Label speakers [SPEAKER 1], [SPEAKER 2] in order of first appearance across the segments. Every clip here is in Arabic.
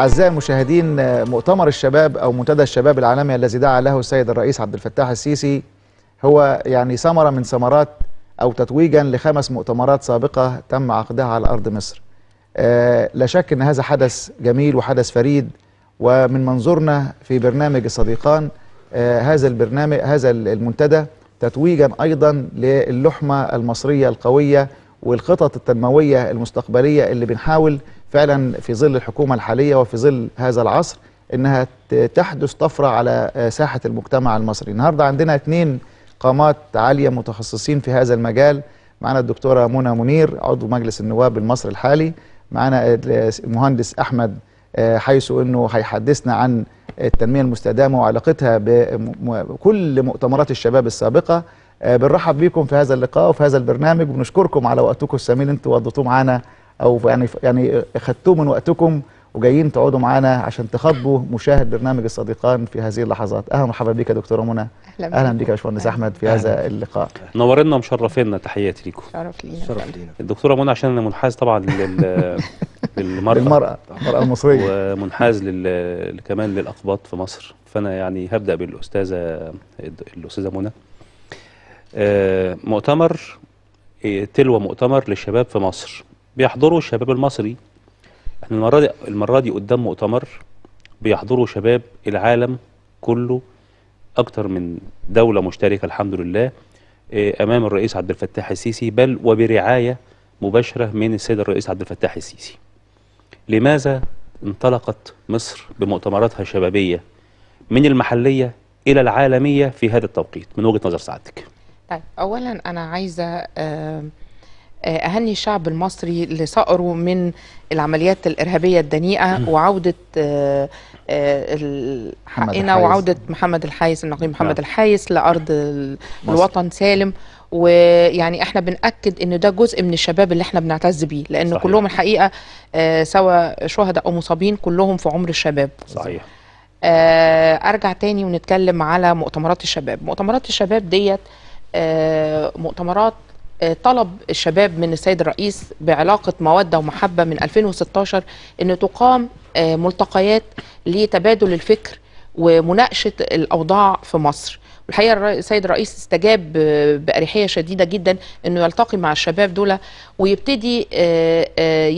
[SPEAKER 1] أعزائي المشاهدين مؤتمر الشباب أو منتدى الشباب العالمي الذي دعا له السيد الرئيس عبد الفتاح السيسي هو يعني ثمرة من ثمرات أو تتويجا لخمس مؤتمرات سابقة تم عقدها على أرض مصر آه، لا شك أن هذا حدث جميل وحدث فريد ومن منظورنا في برنامج الصديقان آه، هذا البرنامج هذا المنتدى تتويجا أيضا للحمة المصرية القوية والخطط التنمويه المستقبليه اللي بنحاول فعلا في ظل الحكومه الحاليه وفي ظل هذا العصر انها تحدث طفره على آه، ساحه المجتمع المصري النهارده عندنا اثنين قامات عاليه متخصصين في هذا المجال معنا الدكتوره منى منير عضو مجلس النواب المصري الحالي معنا المهندس آه، احمد آه، حيث انه هيحدثنا عن التنميه المستدامه وعلاقتها بكل مؤتمرات الشباب السابقه آه، بنرحب بيكم في هذا اللقاء وفي هذا البرنامج وبنشكركم على وقتكم الثمين انتوا قضيتوه معانا او يعني يعني اخذتوه من وقتكم وجايين تقعدوا معانا عشان تخاطبوا مشاهد برنامج الصديقان في هذه اللحظات اهلا ومرحبا بك يا دكتوره منى اهلا, أهلا بيك يا باشمهندس احمد في هذا اللقاء
[SPEAKER 2] نورنا ومشرفينا تحياتي ليكم شرف لينا شرف لينا الدكتوره منى عشان انا منحاز طبعا للمرأة المرأة المرأة المصرية ومنحاز كمان للأقباط في مصر فأنا يعني هبدأ بالأستاذة الأستاذة منى آه، مؤتمر آه، تلو مؤتمر للشباب في مصر بيحضروا الشباب المصري احنا المرة دي, المرة دي قدام مؤتمر بيحضروا شباب العالم كله أكتر من دولة مشتركة الحمد لله آه، أمام الرئيس عبد الفتاح السيسي بل وبرعاية مباشرة من السيد الرئيس عبد الفتاح السيسي لماذا انطلقت مصر بمؤتمراتها الشبابية من المحلية إلى العالمية في هذا التوقيت من وجهة نظر سعادتك
[SPEAKER 3] طيب اولا انا عايزه آه، اهني الشعب المصري اللي صقروا من العمليات الارهابيه الدنيئه وعوده آه، آه، حقنا إيه، نعم، وعوده محمد الحايس النقيب نعم. محمد الحايس لارض الوطن سالم ويعني احنا بناكد ان ده جزء من الشباب اللي احنا بنعتز بيه لان صحيح. كلهم الحقيقه سواء شهداء او مصابين كلهم في عمر الشباب صحيح ارجع تاني ونتكلم على مؤتمرات الشباب مؤتمرات الشباب ديت آه، مؤتمرات آه، طلب الشباب من السيد الرئيس بعلاقة مودة ومحبة من 2016 أن تقام آه، ملتقيات لتبادل الفكر ومناقشة الأوضاع في مصر الحقيقه السيد الرئيس استجاب باريحيه شديده جدا انه يلتقي مع الشباب دول ويبتدي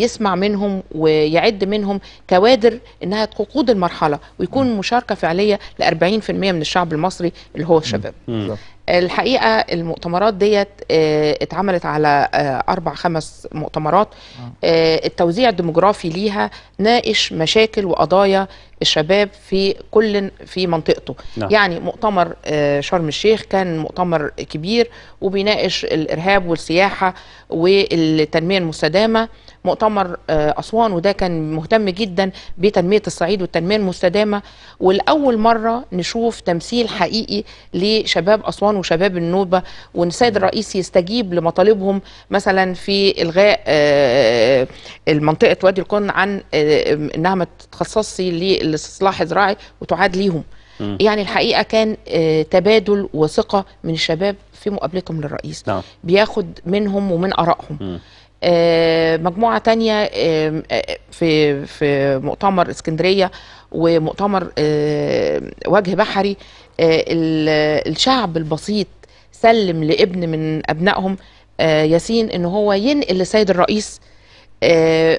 [SPEAKER 3] يسمع منهم ويعد منهم كوادر انها تقود المرحله ويكون مشاركه فعليه ل 40% من الشعب المصري اللي هو الشباب. الحقيقه المؤتمرات ديت آه، اتعملت على آه، اربع خمس مؤتمرات آه. التوزيع الديموغرافي ليها ناقش مشاكل وقضايا الشباب في كل في منطقته نعم. يعني مؤتمر شرم الشيخ كان مؤتمر كبير وبيناقش الارهاب والسياحه والتنميه المستدامه مؤتمر آه، أسوان وده كان مهتم جدا بتنمية الصعيد والتنمية المستدامة والأول مرة نشوف تمثيل حقيقي لشباب أسوان وشباب النوبة وإن السيد الرئيس يستجيب لمطالبهم مثلا في إلغاء آه، آه، المنطقة وادي الكون عن إنها ما تتخصصش للاستصلاح الزراعي وتعاد ليهم يعني الحقيقه كان تبادل وثقه من الشباب في مقابلتهم للرئيس نعم. بياخد منهم ومن ارائهم آه، مجموعه تانية آه، في في مؤتمر اسكندريه ومؤتمر آه، وجه بحري الشعب البسيط سلم لابن من ابنائهم ياسين ان هو ينقل للسيد الرئيس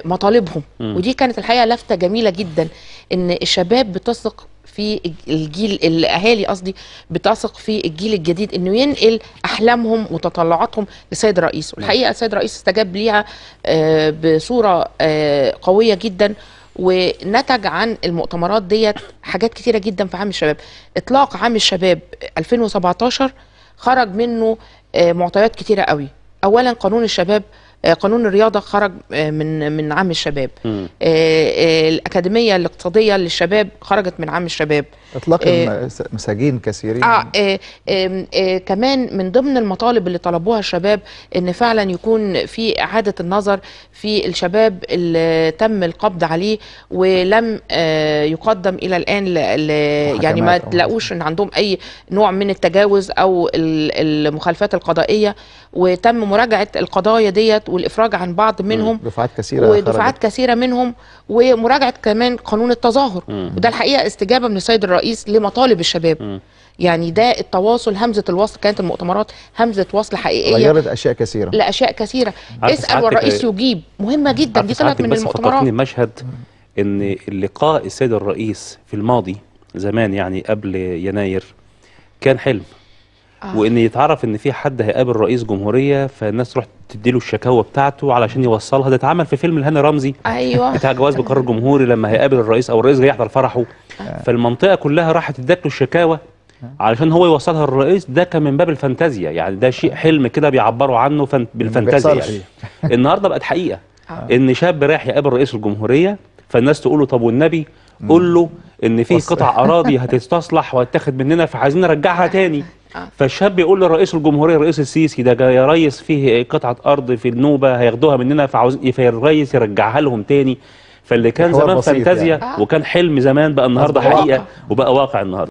[SPEAKER 3] مطالبهم ودي كانت الحقيقه لفته جميله جدا ان الشباب بتثق في الجيل الاهالي قصدي بتثق في الجيل الجديد انه ينقل احلامهم وتطلعاتهم لسيد رئيس والحقيقه نعم. السيد رئيس استجاب ليها آه، بصوره آه، قويه جدا ونتج عن المؤتمرات ديت حاجات كتيره جدا في عام الشباب اطلاق عام الشباب 2017 خرج منه آه، معطيات كتيره قوي اولا قانون الشباب آه، قانون الرياضه خرج آه، من من عام الشباب آه، الاكاديميه الاقتصاديه للشباب خرجت من عام الشباب اطلاق
[SPEAKER 1] مساجين كثيرين آه
[SPEAKER 3] آه آه آه كمان من ضمن المطالب اللي طلبوها الشباب ان فعلا يكون في اعاده النظر في الشباب اللي تم القبض عليه ولم آه يقدم الى الان ل ل يعني ما تلاقوش ان عندهم اي نوع من التجاوز او المخالفات القضائيه وتم مراجعه القضايا ديت والافراج عن بعض منهم دفعات كثيره ودفعات كثيره منهم ومراجعه كمان قانون التظاهر مم. وده الحقيقه استجابه من السيد الرئيس لمطالب الشباب مم. يعني ده التواصل همزه الوصل كانت المؤتمرات همزه وصل حقيقيه غيرت
[SPEAKER 1] اشياء كثيره لاشياء
[SPEAKER 3] كثيره اسال والرئيس يجيب مهمه جدا دي طلعت من المؤتمرات
[SPEAKER 2] مشهد ان لقاء السيد الرئيس في الماضي زمان يعني قبل يناير كان حلم آه. وان يتعرف ان في حد هيقابل رئيس جمهوريه فالناس تروح تدي له الشكاوى بتاعته علشان يوصلها ده اتعمل في فيلم الهاني رمزي ايوه بتاع جواز بقرار جمهوري لما هيقابل الرئيس او الرئيس جاي يحضر فرحه آه. فالمنطقه كلها راحت ادت له الشكاوى آه. علشان هو يوصلها للرئيس ده كان من باب الفانتازيا يعني ده شيء حلم كده بيعبروا عنه بالفانتازيا يعني. النهارده بقت حقيقه ان شاب رايح يقابل رئيس الجمهوريه فالناس تقول له طب والنبي قول له ان في قطع اراضي هتستصلح وهتاخد مننا فعايزين نرجعها تاني فالشاب يقول لرئيس الجمهوريه الرئيس السيسي ده يا ريس فيه قطعه ارض في النوبه هياخدوها مننا فعاوز فالريس يرجعها لهم تاني فاللي كان زمان يعني. فانتازيا يعني. وكان حلم زمان بقى النهارده حقيقه وبقى واقع النهارده